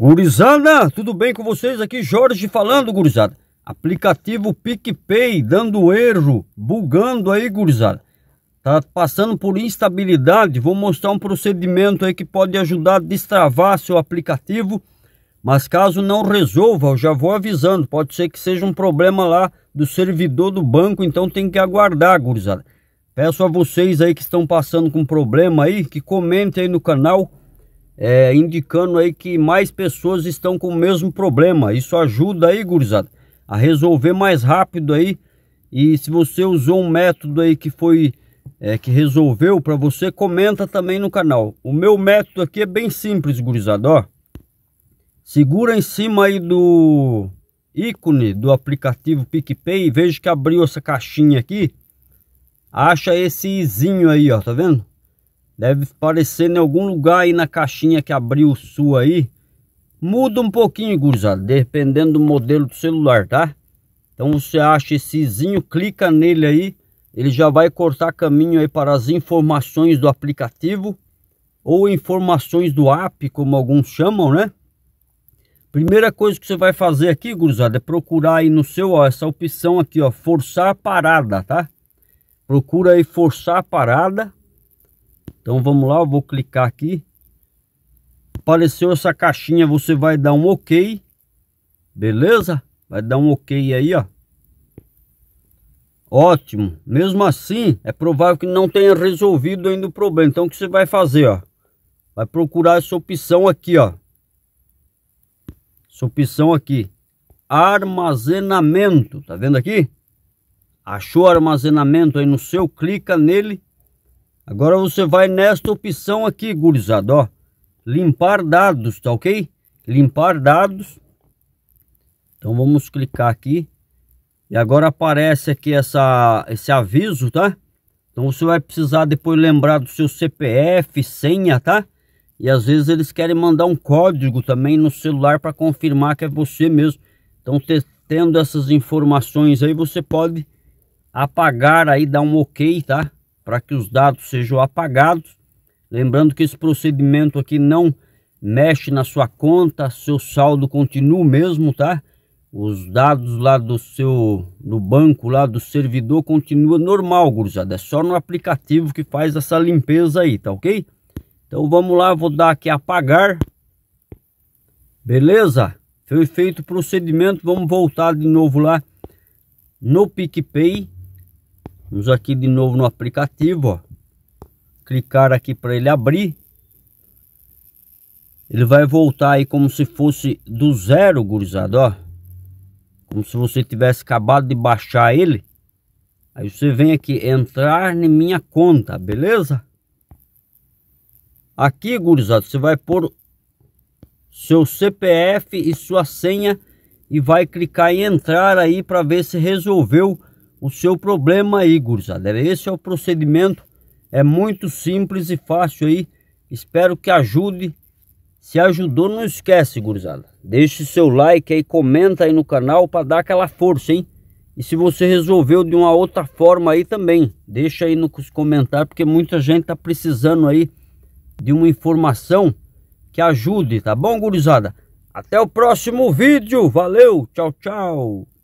Gurizada, tudo bem com vocês? Aqui Jorge falando, gurizada. Aplicativo PicPay dando erro, bugando aí, gurizada. Tá passando por instabilidade. Vou mostrar um procedimento aí que pode ajudar a destravar seu aplicativo. Mas caso não resolva, eu já vou avisando. Pode ser que seja um problema lá do servidor do banco, então tem que aguardar, gurizada. Peço a vocês aí que estão passando com problema aí, que comentem aí no canal é, indicando aí que mais pessoas estão com o mesmo problema. Isso ajuda aí, gurizada, a resolver mais rápido aí. E se você usou um método aí que foi é, que resolveu para você, comenta também no canal. O meu método aqui é bem simples, gurizada, ó. Segura em cima aí do ícone do aplicativo PicPay, veja que abriu essa caixinha aqui. Acha esse izinho aí, ó, tá vendo? Deve aparecer em algum lugar aí na caixinha que abriu o sua aí. Muda um pouquinho, gurizada, dependendo do modelo do celular, tá? Então você acha esse zinho, clica nele aí. Ele já vai cortar caminho aí para as informações do aplicativo ou informações do app, como alguns chamam, né? Primeira coisa que você vai fazer aqui, gurizada, é procurar aí no seu, ó, essa opção aqui, ó, forçar a parada, tá? Procura aí forçar a parada. Então vamos lá, eu vou clicar aqui. Apareceu essa caixinha, você vai dar um OK. Beleza? Vai dar um OK aí, ó. Ótimo. Mesmo assim, é provável que não tenha resolvido ainda o problema. Então o que você vai fazer, ó? Vai procurar essa opção aqui, ó. Essa opção aqui. Armazenamento, tá vendo aqui? Achou armazenamento aí no seu, clica nele Agora você vai nesta opção aqui, gurizada, ó. Limpar dados, tá ok? Limpar dados. Então vamos clicar aqui. E agora aparece aqui essa, esse aviso, tá? Então você vai precisar depois lembrar do seu CPF, senha, tá? E às vezes eles querem mandar um código também no celular para confirmar que é você mesmo. Então tendo essas informações aí, você pode apagar aí, dar um ok, tá? para que os dados sejam apagados. Lembrando que esse procedimento aqui não mexe na sua conta, seu saldo continua o mesmo, tá? Os dados lá do seu do banco lá do servidor continua normal, gurizada. É só no aplicativo que faz essa limpeza aí, tá OK? Então vamos lá, vou dar aqui apagar. Beleza? Foi feito o procedimento, vamos voltar de novo lá no PicPay Vamos aqui de novo no aplicativo, ó. Clicar aqui para ele abrir. Ele vai voltar aí como se fosse do zero, gurizada, ó. Como se você tivesse acabado de baixar ele. Aí você vem aqui, entrar em minha conta, beleza? Aqui, gurizada, você vai pôr seu CPF e sua senha e vai clicar em entrar aí para ver se resolveu o seu problema aí, gurizada. É esse é o procedimento, é muito simples e fácil aí. Espero que ajude. Se ajudou, não esquece, gurizada. Deixe seu like aí, comenta aí no canal para dar aquela força, hein? E se você resolveu de uma outra forma aí também, deixa aí nos comentários, porque muita gente tá precisando aí de uma informação que ajude, tá bom, gurizada? Até o próximo vídeo, valeu, tchau, tchau!